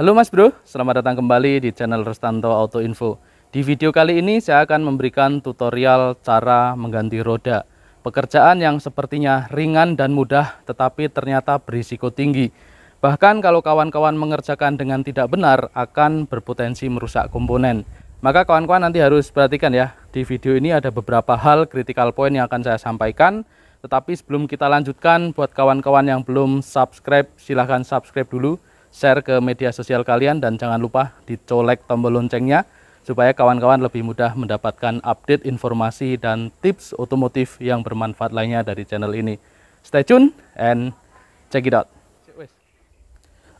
Halo Mas Bro, selamat datang kembali di channel Restanto Auto Info. Di video kali ini saya akan memberikan tutorial cara mengganti roda. Pekerjaan yang sepertinya ringan dan mudah tetapi ternyata berisiko tinggi. Bahkan kalau kawan-kawan mengerjakan dengan tidak benar akan berpotensi merusak komponen. Maka kawan-kawan nanti harus perhatikan ya, di video ini ada beberapa hal critical point yang akan saya sampaikan. Tetapi sebelum kita lanjutkan, buat kawan-kawan yang belum subscribe, silahkan subscribe dulu share ke media sosial kalian dan jangan lupa dicolek tombol loncengnya supaya kawan-kawan lebih mudah mendapatkan update informasi dan tips otomotif yang bermanfaat lainnya dari channel ini. Stay tune and check it out.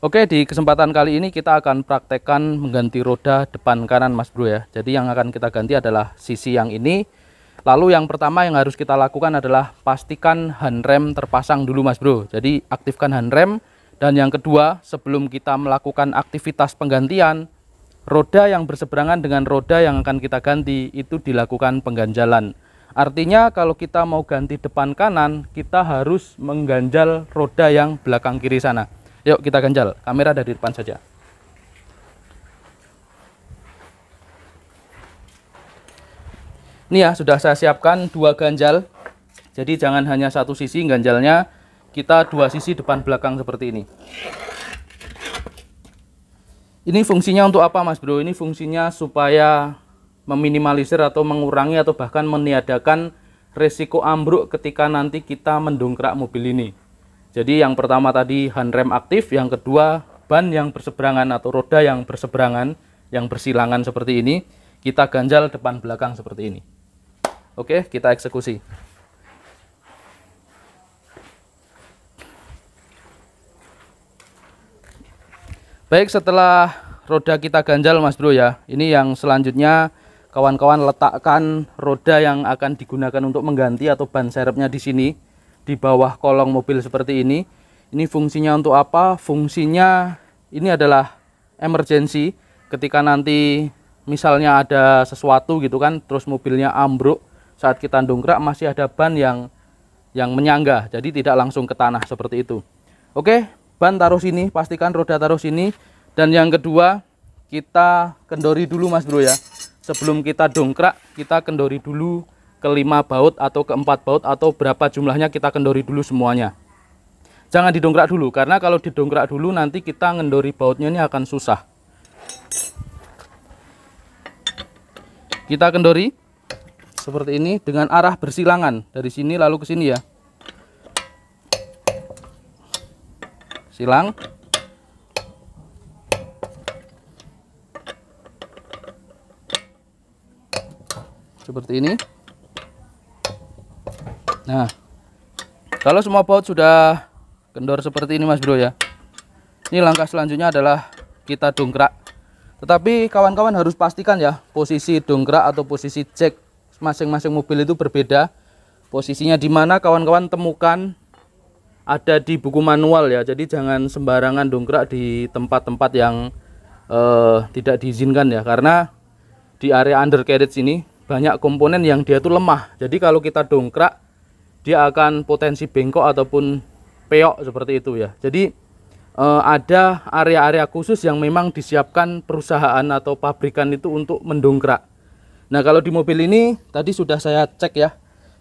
Oke, di kesempatan kali ini kita akan praktekkan mengganti roda depan kanan Mas Bro ya. Jadi yang akan kita ganti adalah sisi yang ini. Lalu yang pertama yang harus kita lakukan adalah pastikan handrem terpasang dulu Mas Bro. Jadi aktifkan handrem dan yang kedua, sebelum kita melakukan aktivitas penggantian, roda yang berseberangan dengan roda yang akan kita ganti itu dilakukan pengganjalan. Artinya kalau kita mau ganti depan kanan, kita harus mengganjal roda yang belakang kiri sana. Yuk kita ganjal, kamera dari depan saja. Ini ya, sudah saya siapkan dua ganjal. Jadi jangan hanya satu sisi ganjalnya, kita dua sisi depan belakang seperti ini ini fungsinya untuk apa mas bro ini fungsinya supaya meminimalisir atau mengurangi atau bahkan meniadakan resiko ambruk ketika nanti kita mendongkrak mobil ini jadi yang pertama tadi handrem aktif yang kedua ban yang berseberangan atau roda yang berseberangan yang bersilangan seperti ini kita ganjal depan belakang seperti ini oke kita eksekusi Baik, setelah roda kita ganjal Mas Bro ya. Ini yang selanjutnya kawan-kawan letakkan roda yang akan digunakan untuk mengganti atau ban serepnya di sini di bawah kolong mobil seperti ini. Ini fungsinya untuk apa? Fungsinya ini adalah emergency ketika nanti misalnya ada sesuatu gitu kan terus mobilnya ambruk saat kita dongkrak masih ada ban yang yang menyangga jadi tidak langsung ke tanah seperti itu. Oke, ban taruh sini pastikan roda taruh sini dan yang kedua kita kendori dulu mas bro ya sebelum kita dongkrak kita kendori dulu kelima baut atau keempat baut atau berapa jumlahnya kita kendori dulu semuanya jangan didongkrak dulu karena kalau didongkrak dulu nanti kita ngendori bautnya ini akan susah kita kendori seperti ini dengan arah bersilangan dari sini lalu ke sini ya silang seperti ini nah kalau semua baut sudah kendor seperti ini mas bro ya ini langkah selanjutnya adalah kita dongkrak tetapi kawan-kawan harus pastikan ya posisi dongkrak atau posisi cek masing-masing mobil itu berbeda posisinya di mana kawan-kawan temukan ada di buku manual ya jadi jangan sembarangan dongkrak di tempat-tempat yang uh, tidak diizinkan ya karena di area undercarriage ini banyak komponen yang dia tuh lemah jadi kalau kita dongkrak dia akan potensi bengkok ataupun peok seperti itu ya jadi uh, ada area-area khusus yang memang disiapkan perusahaan atau pabrikan itu untuk mendongkrak nah kalau di mobil ini tadi sudah saya cek ya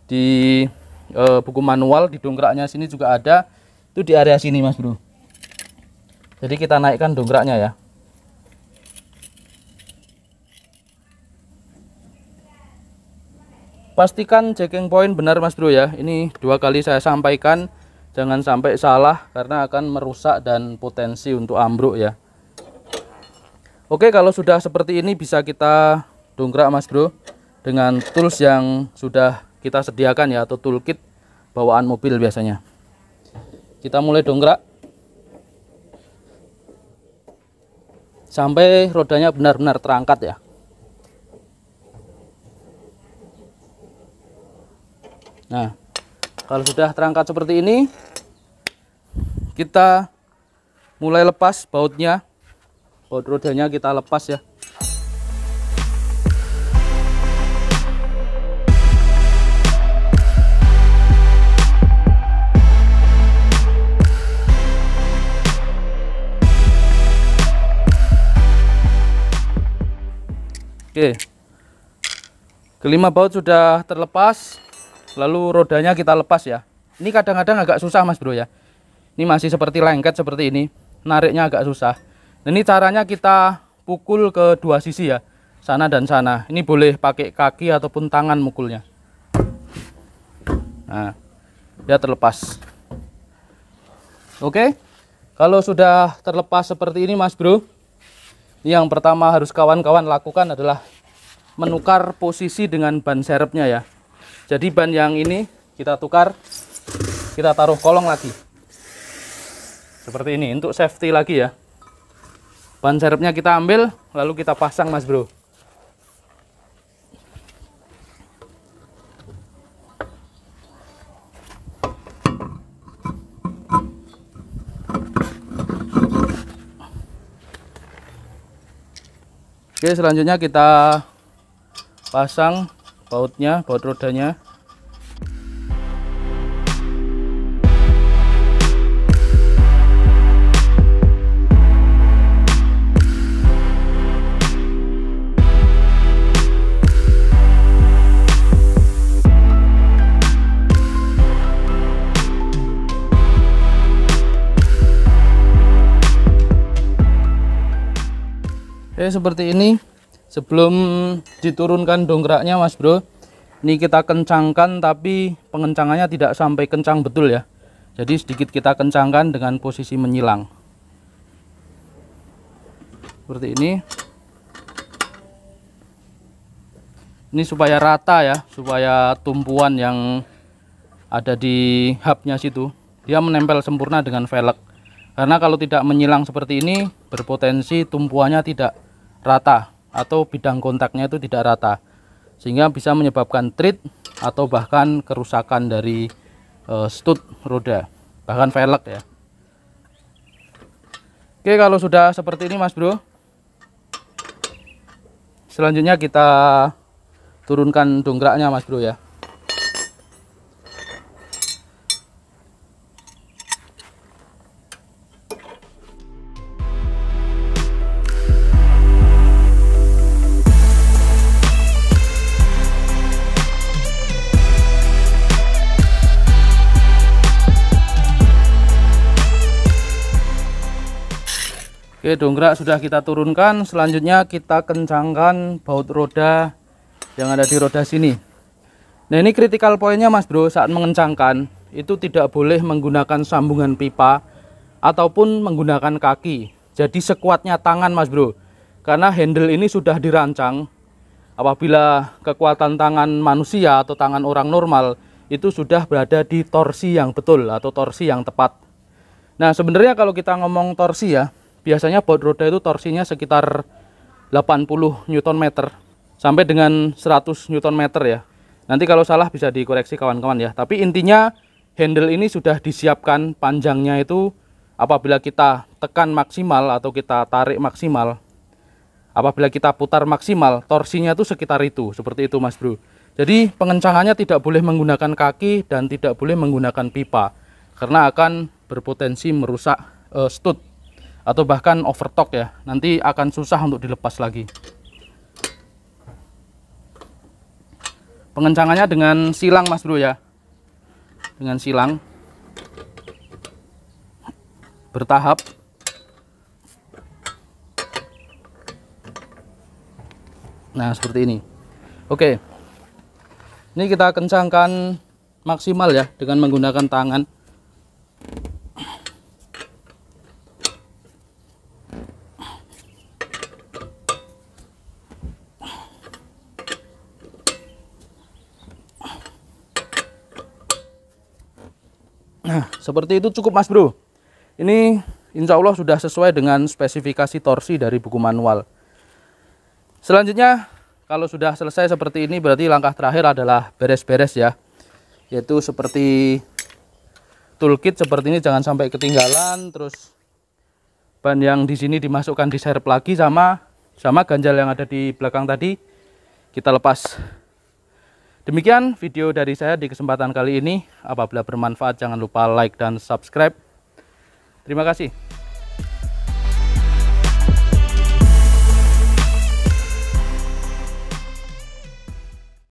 di e, buku manual di dongkraknya sini juga ada itu di area sini mas bro jadi kita naikkan dongkraknya ya pastikan checking point benar mas bro ya ini dua kali saya sampaikan jangan sampai salah karena akan merusak dan potensi untuk ambruk ya Oke kalau sudah seperti ini bisa kita dongkrak mas bro dengan tools yang sudah kita sediakan ya atau toolkit bawaan mobil biasanya kita mulai dongkrak sampai rodanya benar-benar terangkat ya nah kalau sudah terangkat seperti ini kita mulai lepas bautnya baut rodanya kita lepas ya Oke. Kelima baut sudah terlepas, lalu rodanya kita lepas ya. Ini kadang-kadang agak susah Mas Bro ya. Ini masih seperti lengket seperti ini, nariknya agak susah. Ini caranya kita pukul ke dua sisi ya, sana dan sana. Ini boleh pakai kaki ataupun tangan mukulnya. Nah, dia terlepas. Oke. Kalau sudah terlepas seperti ini Mas Bro, yang pertama harus kawan-kawan lakukan adalah menukar posisi dengan ban serepnya ya jadi ban yang ini kita tukar kita taruh kolong lagi seperti ini untuk safety lagi ya ban serepnya kita ambil lalu kita pasang mas bro Oke, selanjutnya kita pasang bautnya, baut rodanya. Oke eh, seperti ini sebelum diturunkan dongkraknya mas bro ini kita kencangkan tapi pengencangannya tidak sampai kencang betul ya jadi sedikit kita kencangkan dengan posisi menyilang seperti ini ini supaya rata ya supaya tumpuan yang ada di hubnya situ dia menempel sempurna dengan velg karena kalau tidak menyilang seperti ini berpotensi tumpuannya tidak rata atau bidang kontaknya itu tidak rata sehingga bisa menyebabkan trit atau bahkan kerusakan dari e, stud roda bahkan velg ya Oke kalau sudah seperti ini mas bro selanjutnya kita turunkan dongkraknya mas bro ya Oke dongkrak sudah kita turunkan selanjutnya kita kencangkan baut roda yang ada di roda sini nah ini critical pointnya mas bro saat mengencangkan itu tidak boleh menggunakan sambungan pipa ataupun menggunakan kaki jadi sekuatnya tangan mas bro karena handle ini sudah dirancang apabila kekuatan tangan manusia atau tangan orang normal itu sudah berada di torsi yang betul atau torsi yang tepat nah sebenarnya kalau kita ngomong torsi ya biasanya baut roda itu torsinya sekitar 80 Newton meter sampai dengan 100 Newton meter ya nanti kalau salah bisa dikoreksi kawan-kawan ya tapi intinya handle ini sudah disiapkan panjangnya itu apabila kita tekan maksimal atau kita tarik maksimal apabila kita putar maksimal torsinya itu sekitar itu seperti itu mas bro jadi pengencangannya tidak boleh menggunakan kaki dan tidak boleh menggunakan pipa karena akan berpotensi merusak uh, stud atau bahkan overstock ya nanti akan susah untuk dilepas lagi pengencangannya dengan silang mas bro ya dengan silang bertahap nah seperti ini oke ini kita kencangkan maksimal ya dengan menggunakan tangan seperti itu cukup mas bro ini insya Allah sudah sesuai dengan spesifikasi torsi dari buku manual selanjutnya kalau sudah selesai seperti ini berarti langkah terakhir adalah beres-beres ya yaitu seperti toolkit seperti ini jangan sampai ketinggalan terus ban yang di sini dimasukkan di serp lagi sama sama ganjal yang ada di belakang tadi kita lepas Demikian video dari saya di kesempatan kali ini. Apabila bermanfaat jangan lupa like dan subscribe. Terima kasih.